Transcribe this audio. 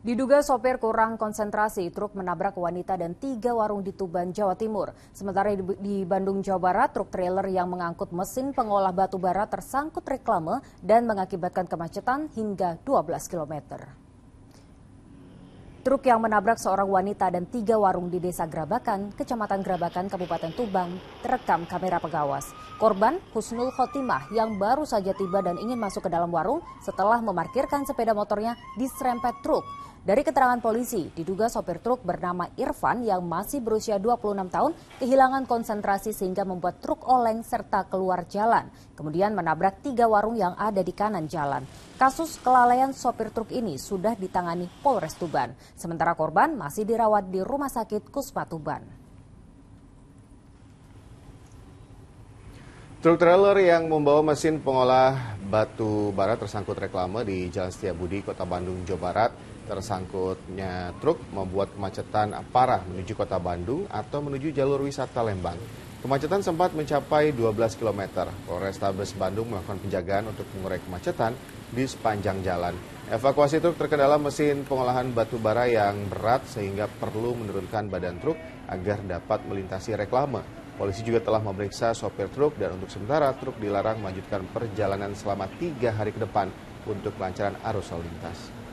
Diduga sopir kurang konsentrasi, truk menabrak wanita dan tiga warung di Tuban, Jawa Timur. Sementara di Bandung, Jawa Barat, truk trailer yang mengangkut mesin pengolah batu bara tersangkut reklame dan mengakibatkan kemacetan hingga 12 kilometer. Truk yang menabrak seorang wanita dan tiga warung di Desa Grabakan, Kecamatan Grabakan, Kabupaten Tuban, terekam kamera pengawas. Korban, Husnul Khotimah, yang baru saja tiba dan ingin masuk ke dalam warung setelah memarkirkan sepeda motornya di serempet truk. Dari keterangan polisi, diduga sopir truk bernama Irfan yang masih berusia 26 tahun kehilangan konsentrasi sehingga membuat truk oleng serta keluar jalan, kemudian menabrak tiga warung yang ada di kanan jalan. Kasus kelalaian sopir truk ini sudah ditangani Polres Tuban. Sementara korban masih dirawat di Rumah Sakit Kusma Tuban. Truk trailer yang membawa mesin pengolah batu bara tersangkut reklame di Jalan Setiabudi, Kota Bandung, Jawa Barat. Tersangkutnya truk membuat kemacetan parah menuju Kota Bandung atau menuju jalur wisata Lembang. Kemacetan sempat mencapai 12 km. Polrestabes Bandung melakukan penjagaan untuk mengurai kemacetan di sepanjang jalan. Evakuasi truk terkendala mesin pengolahan batu bara yang berat sehingga perlu menurunkan badan truk agar dapat melintasi reklame. Polisi juga telah memeriksa sopir truk dan untuk sementara truk dilarang melanjutkan perjalanan selama tiga hari ke depan untuk kelancaran arus lalu lintas.